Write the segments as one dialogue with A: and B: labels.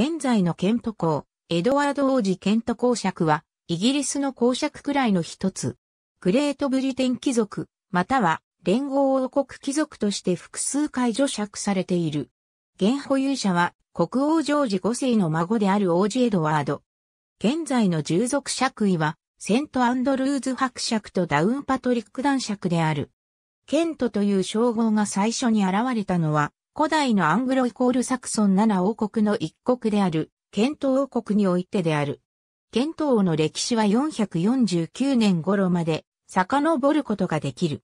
A: 現在のケント公、エドワード王子ケント公爵は、イギリスの公爵くらいの一つ。グレートブリテン貴族、または連合王国貴族として複数回除爵されている。現保有者は国王ジョージ5世の孫である王子エドワード。現在の従属爵位は、セントアンドルーズ伯爵とダウンパトリック男爵である。ケントという称号が最初に現れたのは、古代のアングロイコールサクソン7王国の一国である、ケント王国においてである。ケント王の歴史は449年頃まで遡ることができる。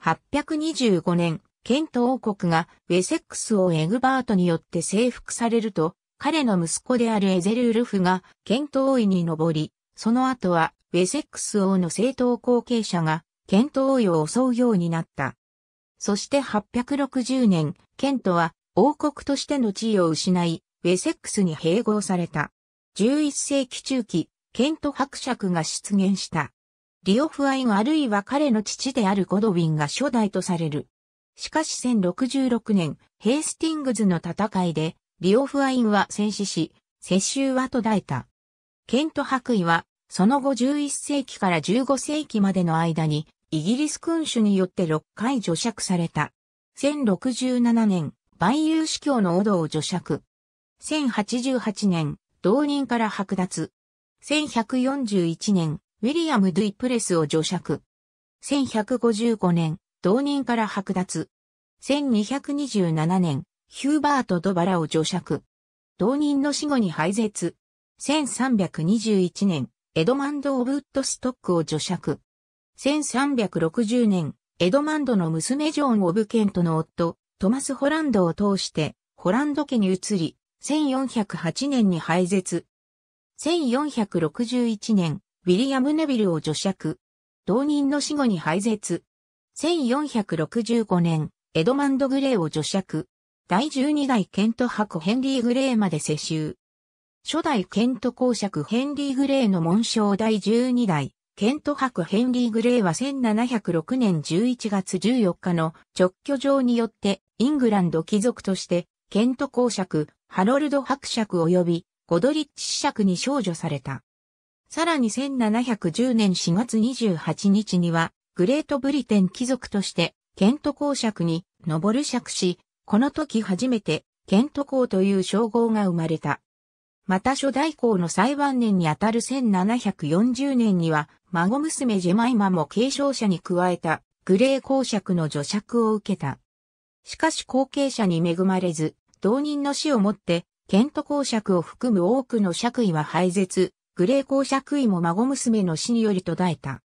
A: 825年、ケント王国がウェセックス王エグバートによって征服されると、彼の息子であるエゼルウルフがケント王位に上り、その後はウェセックス王の正党後継者がケント王位を襲うようになった。そして860年、ケントは王国としての地位を失い、ウェセックスに併合された。11世紀中期、ケント伯爵が出現した。リオフアインあるいは彼の父であるゴドウィンが初代とされる。しかし1066年、ヘイスティングズの戦いで、リオフアインは戦死し、世襲は途絶えた。ケント伯位は、その後11世紀から15世紀までの間に、イギリス君主によって6回除釈された。1067年、万有司教の王道を除釈。1088年、同人から剥奪。1141年、ウィリアム・ドゥイ・プレスを除釈。1155年、同人から剥奪。1227年、ヒューバート・ドバラを除釈。同人の死後に廃絶。1321年、エドマンド・オブ・ウッドストックを除釈。1360年、エドマンドの娘ジョン・オブケントの夫、トマス・ホランドを通して、ホランド家に移り、1408年に廃絶。1461年、ウィリアム・ネビルを除釈。同人の死後に廃絶。1465年、エドマンド・グレーを除釈。第12代ケント伯ヘンリー・グレーまで世襲。初代ケント公爵ヘンリー・グレーの紋章第12代、ケント博ヘンリー・グレイは1706年11月14日の直居状によってイングランド貴族としてケント公爵、ハロルド伯爵及びゴドリッチ子爵に少女された。さらに1710年4月28日にはグレートブリテン貴族としてケント公爵に登る爵し、この時初めてケント公という称号が生まれた。また初代公の裁判年にあたる1740年には、孫娘ジェマイマも継承者に加えたグレー公爵の助爵を受けた。しかし後継者に恵まれず、同人の死をもって、ケント公爵を含む多くの爵位は廃絶、グレー公爵位も孫娘の死により途絶えた。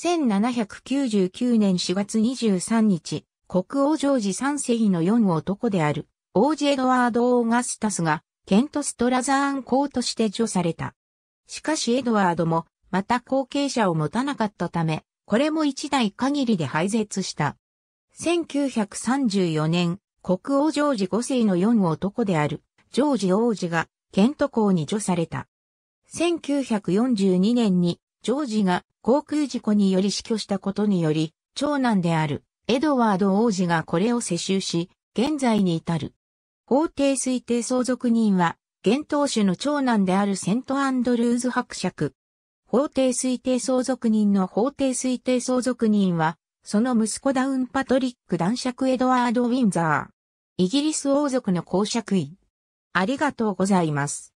A: 1799年4月23日、国王ジョージ三世の四男である、王子エドワード・オーガスタスが、ケント・ストラザーン公として除された。しかしエドワードも、また後継者を持たなかったため、これも一代限りで廃絶した。1934年、国王ジョージ5世の4男である、ジョージ王子が、ケント公に除された。1942年に、ジョージが航空事故により死去したことにより、長男であるエドワード王子がこれを世襲し、現在に至る。法定推定相続人は、現当主の長男であるセントアンドルーズ伯爵、法定推定相続人の法定推定相続人は、その息子ダウンパトリック男爵エドワード・ウィンザー。イギリス王族の公爵位。ありがとうございます。